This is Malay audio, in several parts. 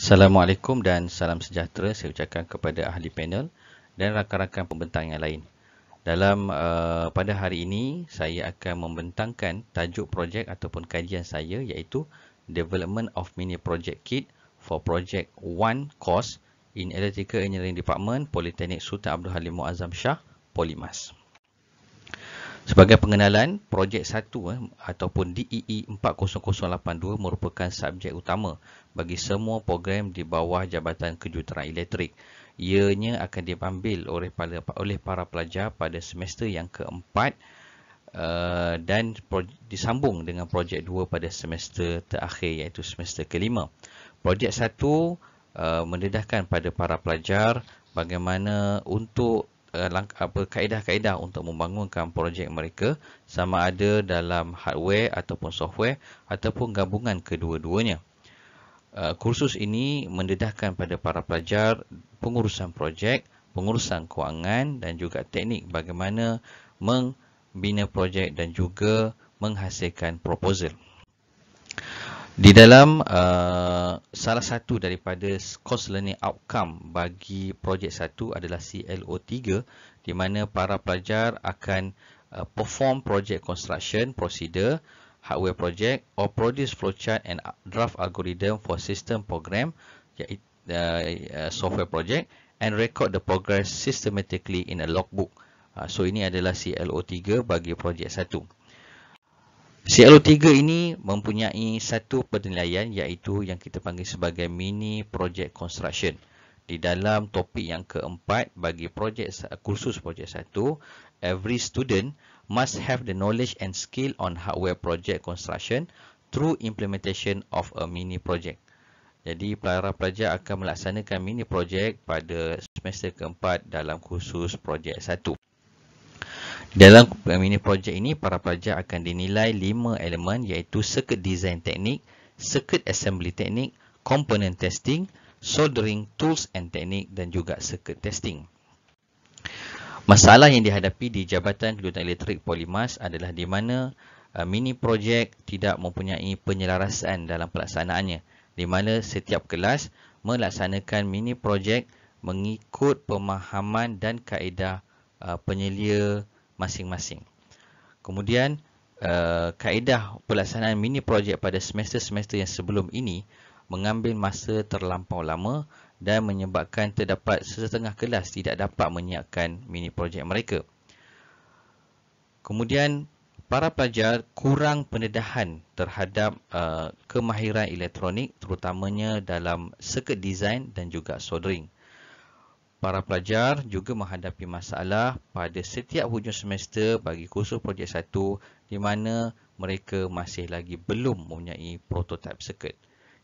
Assalamualaikum dan salam sejahtera saya ucapkan kepada ahli panel dan rakan-rakan pembentang yang lain. Dalam uh, pada hari ini saya akan membentangkan tajuk projek ataupun kajian saya iaitu Development of Mini Project Kit for Project 1 Course in Electrical Engineering Department Polytechnic Sultan Abdul Halim Muazzam Shah Polimas. Sebagai pengenalan, projek 1 eh, ataupun DEE 40082 e merupakan subjek utama bagi semua program di bawah Jabatan Kejuruteraan Elektrik. Ianya akan diambil oleh para, oleh para pelajar pada semester yang keempat uh, dan projek, disambung dengan projek 2 pada semester terakhir iaitu semester kelima. Projek 1 uh, mendedahkan pada para pelajar bagaimana untuk Eh, langkah, apa kaedah-kaedah untuk membangunkan projek mereka sama ada dalam hardware ataupun software ataupun gabungan kedua-duanya. Eh, kursus ini mendedahkan pada para pelajar pengurusan projek, pengurusan kewangan dan juga teknik bagaimana membina projek dan juga menghasilkan proposal di dalam uh, salah satu daripada course learning outcome bagi projek satu adalah CLO3 di mana para pelajar akan uh, perform project construction procedure, hardware project or produce flowchart and draft algorithm for system program iaitu uh, uh, software project and record the progress systematically in a logbook. Uh, so ini adalah CLO3 bagi projek satu. CLO3 ini mempunyai satu penilaian iaitu yang kita panggil sebagai mini project construction. Di dalam topik yang keempat bagi projek, kursus projek 1, every student must have the knowledge and skill on hardware project construction through implementation of a mini project. Jadi para pelajar akan melaksanakan mini project pada semester keempat dalam kursus projek 1. Dalam mini projek ini, para pelajar akan dinilai 5 elemen iaitu circuit design teknik, circuit assembly teknik, component testing, soldering tools and teknik dan juga circuit testing. Masalah yang dihadapi di Jabatan Jelutan Elektrik Polimas adalah di mana uh, mini projek tidak mempunyai penyelarasan dalam pelaksanaannya di mana setiap kelas melaksanakan mini projek mengikut pemahaman dan kaedah uh, penyelia masing-masing. Kemudian, uh, kaedah pelaksanaan mini projek pada semester-semester yang sebelum ini mengambil masa terlampau lama dan menyebabkan terdapat setengah kelas tidak dapat menyiapkan mini projek mereka. Kemudian, para pelajar kurang pendedahan terhadap uh, kemahiran elektronik terutamanya dalam circuit design dan juga soldering para pelajar juga menghadapi masalah pada setiap hujung semester bagi kursus projek 1 di mana mereka masih lagi belum mempunyai prototype circuit.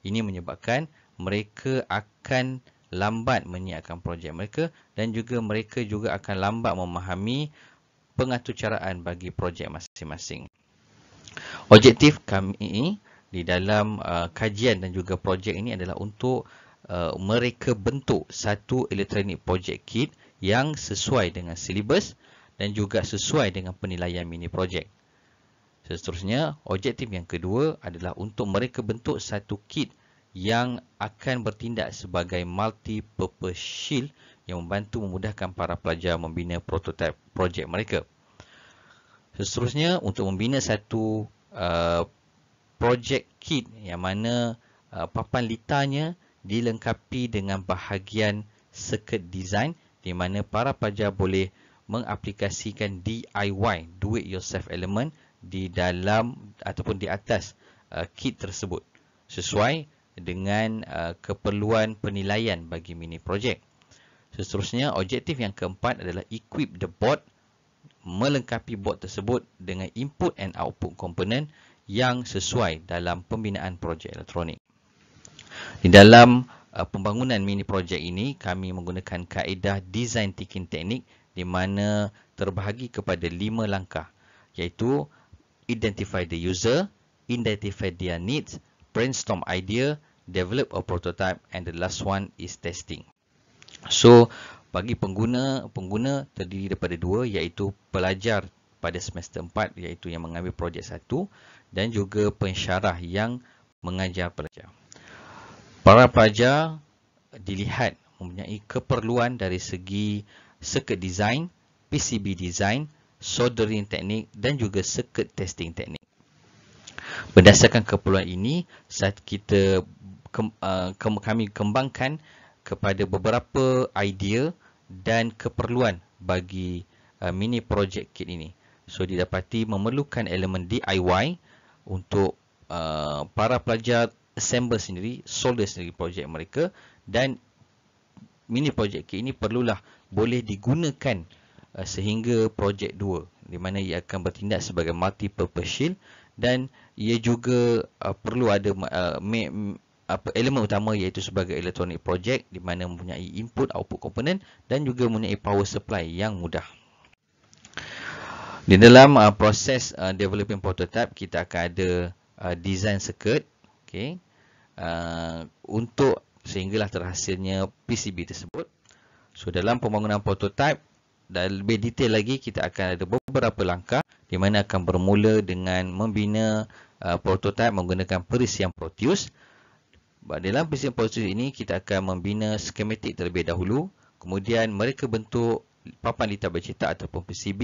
Ini menyebabkan mereka akan lambat menyiapkan projek mereka dan juga mereka juga akan lambat memahami pengaturcaraan bagi projek masing-masing. Objektif kami di dalam uh, kajian dan juga projek ini adalah untuk Uh, mereka bentuk satu elektronik project kit yang sesuai dengan silibus dan juga sesuai dengan penilaian mini projek. Seterusnya, objektif yang kedua adalah untuk mereka bentuk satu kit yang akan bertindak sebagai multi-purpose shield yang membantu memudahkan para pelajar membina prototip projek mereka. Seterusnya, untuk membina satu uh, projek kit yang mana uh, papan litanya dilengkapi dengan bahagian circuit design di mana para pelajar boleh mengaplikasikan DIY do it yourself element di dalam ataupun di atas uh, kit tersebut sesuai dengan uh, keperluan penilaian bagi mini projek. Seterusnya, objektif yang keempat adalah equip the board melengkapi board tersebut dengan input and output component yang sesuai dalam pembinaan projek elektronik. Di dalam uh, pembangunan mini projek ini, kami menggunakan kaedah design thinking teknik di mana terbahagi kepada lima langkah iaitu identify the user, identify their needs, brainstorm idea, develop a prototype and the last one is testing. So, bagi pengguna, pengguna terdiri daripada dua iaitu pelajar pada semester 4 iaitu yang mengambil projek satu dan juga pensyarah yang mengajar pelajar para pelajar dilihat mempunyai keperluan dari segi circuit design, PCB design, soldering teknik dan juga circuit testing teknik. Berdasarkan keperluan ini, saat kita uh, kami kembangkan kepada beberapa idea dan keperluan bagi uh, mini project kit ini. So didapati memerlukan elemen DIY untuk uh, para pelajar assemble sendiri, solder sendiri projek mereka dan mini projek kit ini perlulah boleh digunakan uh, sehingga projek 2 di mana ia akan bertindak sebagai multiple purpose shield dan ia juga uh, perlu ada uh, apa elemen utama iaitu sebagai elektronik projek, di mana mempunyai input output komponen, dan juga mempunyai power supply yang mudah. Di dalam uh, proses uh, developing prototype kita akan ada uh, design circuit, okey uh, untuk sehinggalah terhasilnya PCB tersebut. So dalam pembangunan prototype dan lebih detail lagi kita akan ada beberapa langkah di mana akan bermula dengan membina uh, prototype menggunakan perisian Proteus. Dalam perisian Proteus ini kita akan membina skematik terlebih dahulu, kemudian mereka bentuk papan litar bercetak ataupun PCB.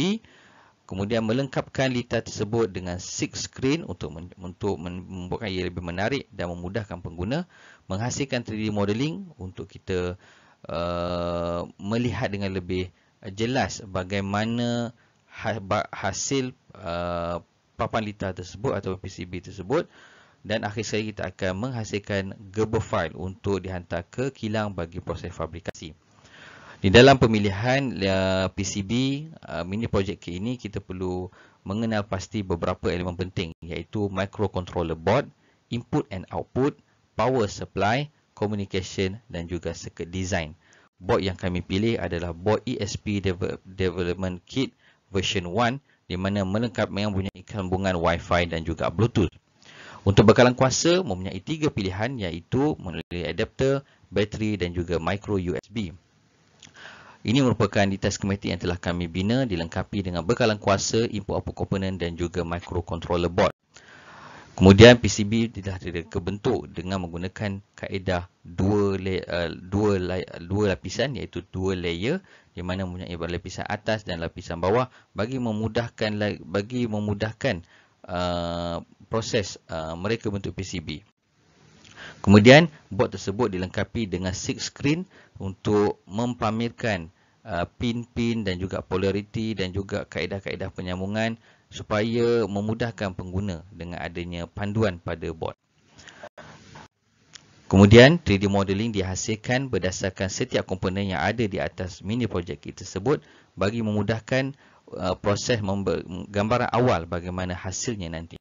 Kemudian melengkapkan lita tersebut dengan six screen untuk men- untuk membuatkan ia lebih menarik dan memudahkan pengguna menghasilkan 3D modeling untuk kita uh, melihat dengan lebih jelas bagaimana ha- hasil uh, papan lita tersebut atau PCB tersebut dan akhir sekali kita akan menghasilkan Gerber file untuk dihantar ke kilang bagi proses fabrikasi di dalam pemilihan uh, ya, PCB uh, mini project kit ini kita perlu mengenal pasti beberapa elemen penting iaitu microcontroller board, input and output, power supply, communication dan juga circuit design. Board yang kami pilih adalah board ESP Development Kit version 1 di mana melengkap mempunyai kelambungan Wi-Fi dan juga Bluetooth. Untuk bekalan kuasa mempunyai tiga pilihan iaitu melalui adapter, bateri dan juga micro USB. Ini merupakan di test kematian yang telah kami bina dilengkapi dengan bekalan kuasa, input-output komponen dan juga microcontroller board. Kemudian PCB telah dibentuk dengan menggunakan kaedah dua, la eh, dua, la dua lapisan iaitu dua layer di mana mempunyai lapisan atas dan lapisan bawah bagi memudahkan bagi memudahkan uh, proses uh, mereka bentuk PCB. Kemudian bot tersebut dilengkapi dengan six screen untuk mempamerkan pin-pin uh, dan juga polarity dan juga kaedah-kaedah penyambungan supaya memudahkan pengguna dengan adanya panduan pada bot. Kemudian 3D modeling dihasilkan berdasarkan setiap komponen yang ada di atas mini projek kita tersebut bagi memudahkan uh, proses gambaran awal bagaimana hasilnya nanti.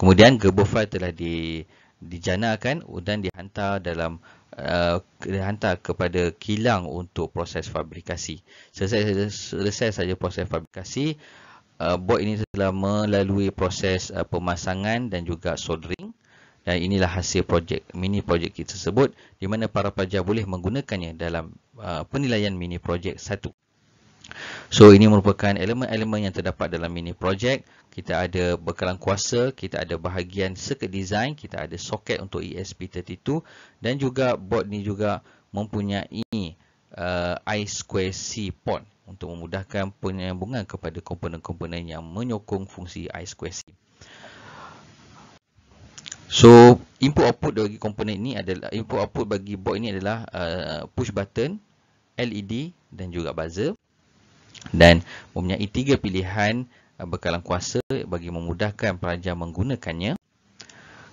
Kemudian gerbo telah di Dijana akan dan dihantar dalam uh, dihantar kepada kilang untuk proses fabrikasi. Selesai selesai saja proses fabrikasi, uh, bot ini telah melalui proses uh, pemasangan dan juga soldering dan inilah hasil projek mini projek kita tersebut di mana para pelajar boleh menggunakannya dalam uh, penilaian mini projek satu. So ini merupakan elemen-elemen yang terdapat dalam mini projek. Kita ada bekalan kuasa, kita ada bahagian circuit design, kita ada soket untuk ESP32 dan juga board ni juga mempunyai uh, i square c port untuk memudahkan penyambungan kepada komponen-komponen yang menyokong fungsi i square c So input output bagi komponen ini adalah input output bagi board ini adalah uh, push button, LED dan juga buzzer dan mempunyai tiga pilihan uh, bekalan kuasa bagi memudahkan pelajar menggunakannya.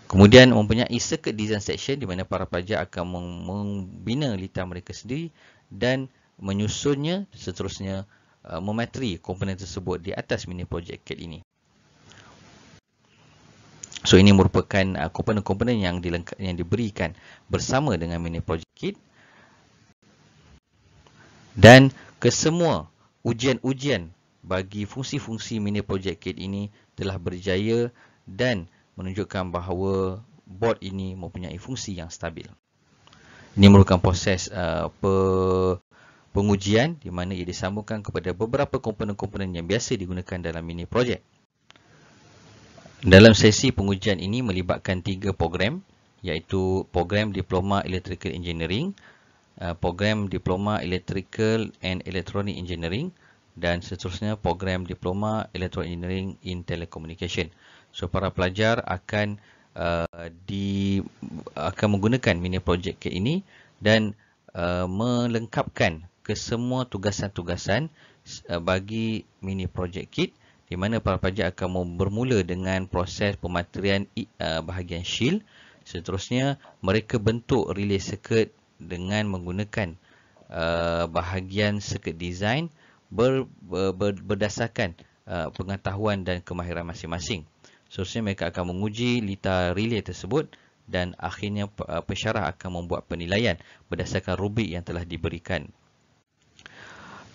Kemudian mempunyai circuit design section di mana para pelajar akan membina litar mereka sendiri dan menyusunnya seterusnya uh, memetri komponen tersebut di atas mini project kit ini. So ini merupakan uh, komponen-komponen yang yang diberikan bersama dengan mini project kit dan kesemua ujian-ujian bagi fungsi-fungsi mini project kit ini telah berjaya dan menunjukkan bahawa board ini mempunyai fungsi yang stabil. Ini merupakan proses uh, pe pengujian di mana ia disambungkan kepada beberapa komponen-komponen yang biasa digunakan dalam mini project. Dalam sesi pengujian ini melibatkan tiga program iaitu program diploma electrical engineering, Uh, program diploma electrical and electronic engineering dan seterusnya program diploma electro engineering in telecommunication. So para pelajar akan uh, di akan menggunakan mini project kit ini dan uh, melengkapkan kesemua tugasan-tugasan uh, bagi mini project kit di mana para pelajar akan bermula dengan proses pematerian uh, bahagian shield. Seterusnya mereka bentuk relay circuit dengan menggunakan uh, bahagian circuit design ber, ber, ber, berdasarkan uh, pengetahuan dan kemahiran masing-masing. Seterusnya mereka akan menguji litar relay tersebut dan akhirnya uh, pesyarah akan membuat penilaian berdasarkan rubik yang telah diberikan.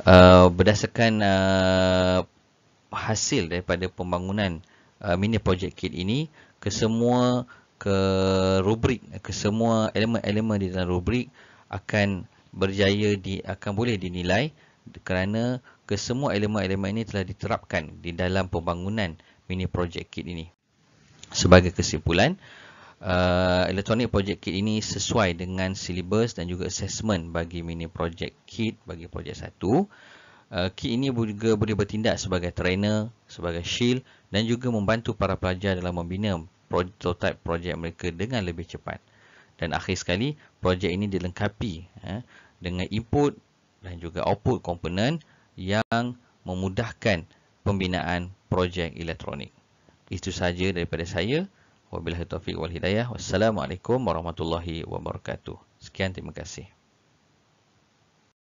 Uh, berdasarkan uh, hasil daripada pembangunan uh, mini project kit ini, kesemua ke rubrik ke semua elemen-elemen di dalam rubrik akan berjaya di akan boleh dinilai kerana kesemua elemen-elemen ini telah diterapkan di dalam pembangunan mini project kit ini. Sebagai kesimpulan, uh, electronic project kit ini sesuai dengan syllabus dan juga assessment bagi mini project kit bagi projek 1. Uh, kit ini juga boleh bertindak sebagai trainer, sebagai shield dan juga membantu para pelajar dalam membina prototype projek mereka dengan lebih cepat. Dan akhir sekali, projek ini dilengkapi eh, dengan input dan juga output komponen yang memudahkan pembinaan projek elektronik. Itu sahaja daripada saya. Wabillahi taufiq wal hidayah. Wassalamualaikum warahmatullahi wabarakatuh. Sekian, terima kasih.